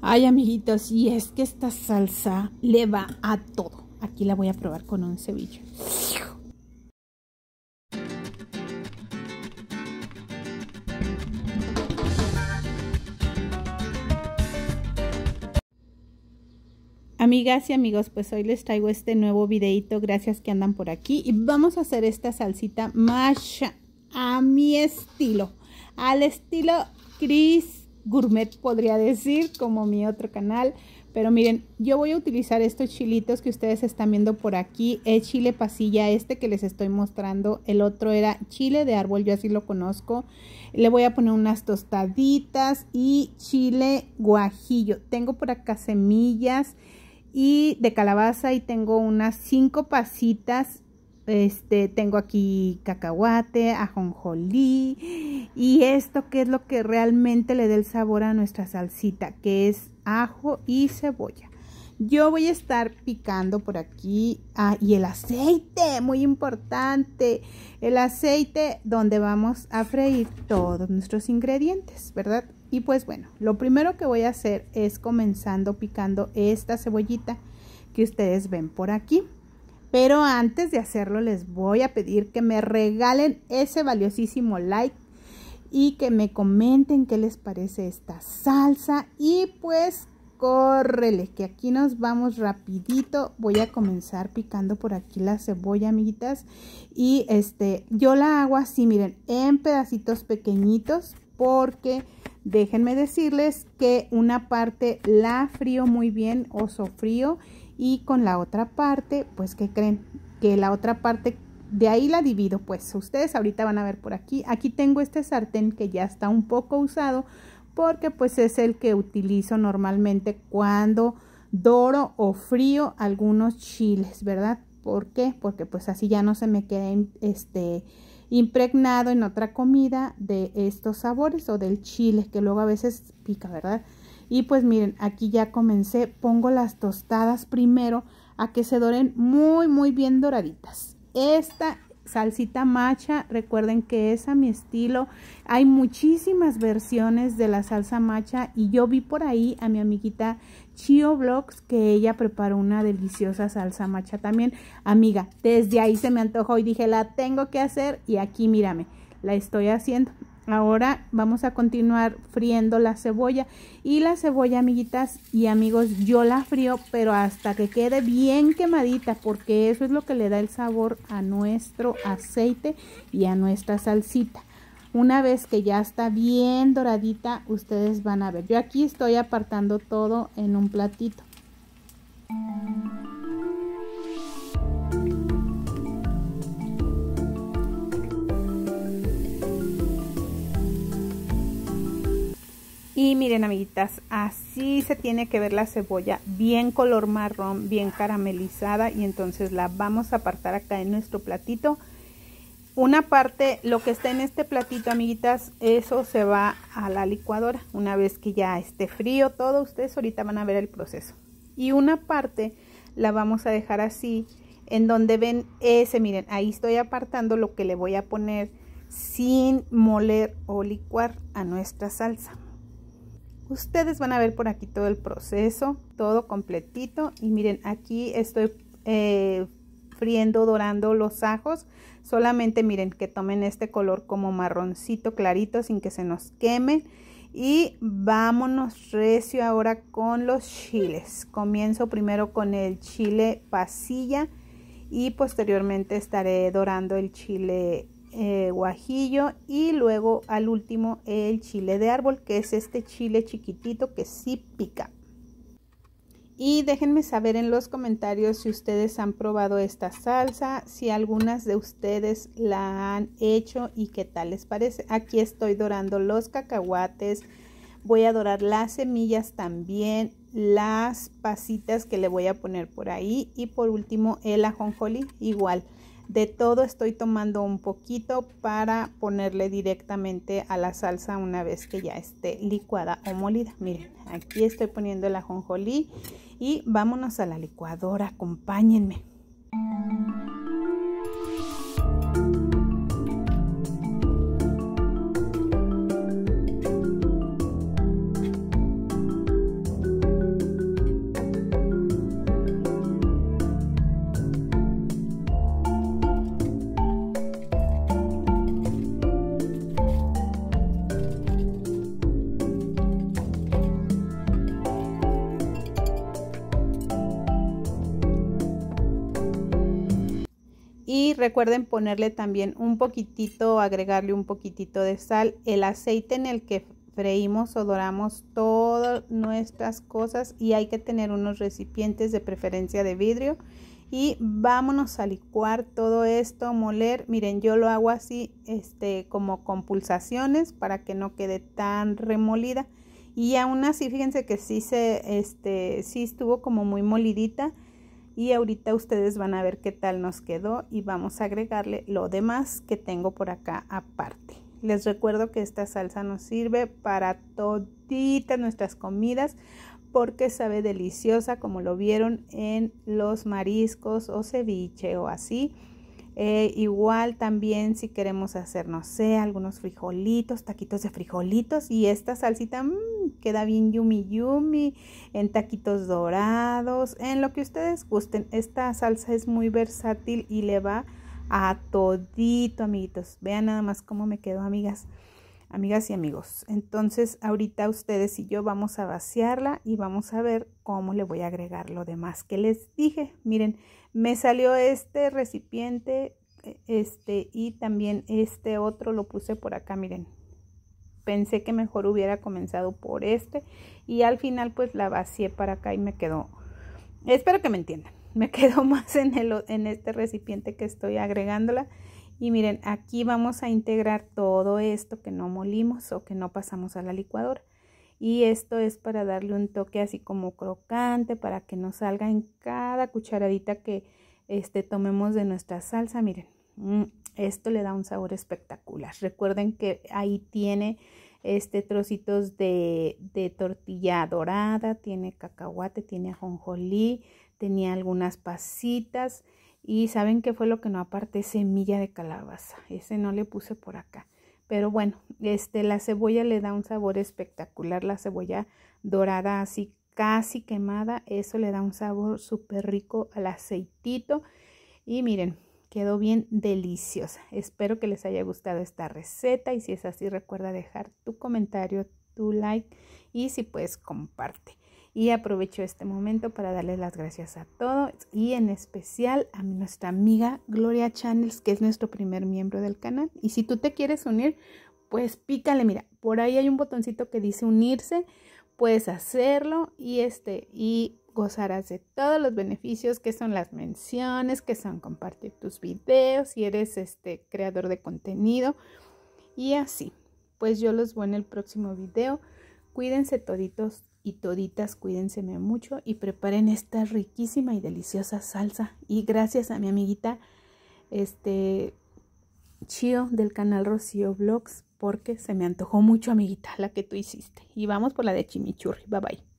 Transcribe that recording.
Ay, amiguitos, y es que esta salsa le va a todo. Aquí la voy a probar con un cebillo. Amigas y amigos, pues hoy les traigo este nuevo videito, gracias que andan por aquí y vamos a hacer esta salsita masha a mi estilo, al estilo Chris gourmet podría decir, como mi otro canal. Pero miren, yo voy a utilizar estos chilitos que ustedes están viendo por aquí. Es chile pasilla este que les estoy mostrando. El otro era chile de árbol, yo así lo conozco. Le voy a poner unas tostaditas y chile guajillo. Tengo por acá semillas y de calabaza y tengo unas cinco pasitas este, tengo aquí cacahuate, ajonjolí y esto que es lo que realmente le da el sabor a nuestra salsita, que es ajo y cebolla. Yo voy a estar picando por aquí. Ah, y el aceite, muy importante. El aceite donde vamos a freír todos nuestros ingredientes, ¿verdad? Y pues bueno, lo primero que voy a hacer es comenzando picando esta cebollita que ustedes ven por aquí. Pero antes de hacerlo les voy a pedir que me regalen ese valiosísimo like y que me comenten qué les parece esta salsa y pues córrele que aquí nos vamos rapidito voy a comenzar picando por aquí la cebolla amiguitas y este yo la hago así miren en pedacitos pequeñitos porque déjenme decirles que una parte la frío muy bien o sofrío y con la otra parte, pues que creen que la otra parte de ahí la divido, pues ustedes ahorita van a ver por aquí. Aquí tengo este sartén que ya está un poco usado porque pues es el que utilizo normalmente cuando doro o frío algunos chiles, ¿verdad? ¿Por qué? Porque pues así ya no se me queda este impregnado en otra comida de estos sabores o del chile que luego a veces pica, ¿verdad? Y pues miren, aquí ya comencé, pongo las tostadas primero a que se doren muy muy bien doraditas. Esta salsita macha, recuerden que es a mi estilo. Hay muchísimas versiones de la salsa macha y yo vi por ahí a mi amiguita Chio Vlogs que ella preparó una deliciosa salsa macha también. Amiga, desde ahí se me antojó y dije, la tengo que hacer y aquí mírame, la estoy haciendo. Ahora vamos a continuar friendo la cebolla. Y la cebolla, amiguitas y amigos, yo la frío, pero hasta que quede bien quemadita, porque eso es lo que le da el sabor a nuestro aceite y a nuestra salsita. Una vez que ya está bien doradita, ustedes van a ver. Yo aquí estoy apartando todo en un platito. Y miren amiguitas, así se tiene que ver la cebolla, bien color marrón, bien caramelizada y entonces la vamos a apartar acá en nuestro platito. Una parte, lo que está en este platito amiguitas, eso se va a la licuadora. Una vez que ya esté frío todo, ustedes ahorita van a ver el proceso. Y una parte la vamos a dejar así, en donde ven ese, miren, ahí estoy apartando lo que le voy a poner sin moler o licuar a nuestra salsa. Ustedes van a ver por aquí todo el proceso, todo completito. Y miren, aquí estoy eh, friendo, dorando los ajos. Solamente miren que tomen este color como marroncito clarito sin que se nos quemen. Y vámonos recio ahora con los chiles. Comienzo primero con el chile pasilla y posteriormente estaré dorando el chile eh, guajillo y luego al último el chile de árbol que es este chile chiquitito que sí pica y déjenme saber en los comentarios si ustedes han probado esta salsa, si algunas de ustedes la han hecho y qué tal les parece. Aquí estoy dorando los cacahuates, voy a dorar las semillas también, las pasitas que le voy a poner por ahí y por último el ajonjolí igual. De todo estoy tomando un poquito para ponerle directamente a la salsa una vez que ya esté licuada o molida. Miren, aquí estoy poniendo el ajonjolí y vámonos a la licuadora, acompáñenme. y recuerden ponerle también un poquitito, agregarle un poquitito de sal. El aceite en el que freímos o doramos todas nuestras cosas y hay que tener unos recipientes de preferencia de vidrio. Y vámonos a licuar todo esto, moler. Miren, yo lo hago así, este, como con pulsaciones para que no quede tan remolida. Y aún así, fíjense que sí se, este, sí estuvo como muy molidita y ahorita ustedes van a ver qué tal nos quedó y vamos a agregarle lo demás que tengo por acá aparte. Les recuerdo que esta salsa nos sirve para toditas nuestras comidas porque sabe deliciosa como lo vieron en los mariscos o ceviche o así. Eh, igual también si queremos hacer, no sé, algunos frijolitos, taquitos de frijolitos y esta salsita mm, queda bien yumi yumi en taquitos dorados, en lo que ustedes gusten. Esta salsa es muy versátil y le va a todito, amiguitos. Vean nada más cómo me quedó, amigas amigas y amigos. Entonces ahorita ustedes y yo vamos a vaciarla y vamos a ver cómo le voy a agregar lo demás que les dije. Miren, me salió este recipiente e, este y también este otro lo puse por acá, miren. Pensé que mejor hubiera comenzado por este y al final pues la vacié para acá y me quedó. Espero que me entiendan. Me quedó más en, el, en este recipiente que estoy agregándola. Y miren, aquí vamos a integrar todo esto que no molimos o que no pasamos a la licuadora. Y esto es para darle un toque así como crocante, para que no salga en cada cucharadita que este, tomemos de nuestra salsa. Miren, mm, esto le da un sabor espectacular. Recuerden que ahí tiene este trocitos de, de, tortilla dorada, tiene cacahuate, tiene ajonjolí, tenía algunas pasitas y saben qué fue lo que no aparté, semilla de calabaza. Ese no le puse por acá. Pero bueno, este, la cebolla le da un sabor espectacular. La cebolla dorada así casi quemada. Eso le da un sabor súper rico al aceitito. Y miren, quedó bien deliciosa. Espero que les haya gustado esta receta. Y si es así, recuerda dejar tu comentario, tu like. Y si puedes, comparte. Y aprovecho este momento para darles las gracias a todos y en especial a nuestra amiga Gloria Channels, que es nuestro primer miembro del canal. Y si tú te quieres unir, pues pícale, mira, por ahí hay un botoncito que dice unirse, puedes hacerlo y este y gozarás de todos los beneficios que son las menciones, que son compartir tus videos, si eres este creador de contenido y así. Pues yo los veo en el próximo video. Cuídense toditos y toditas cuídenseme mucho y preparen esta riquísima y deliciosa salsa. Y gracias a mi amiguita este Chio del canal Rocío Vlogs porque se me antojó mucho amiguita la que tú hiciste. Y vamos por la de chimichurri. Bye bye.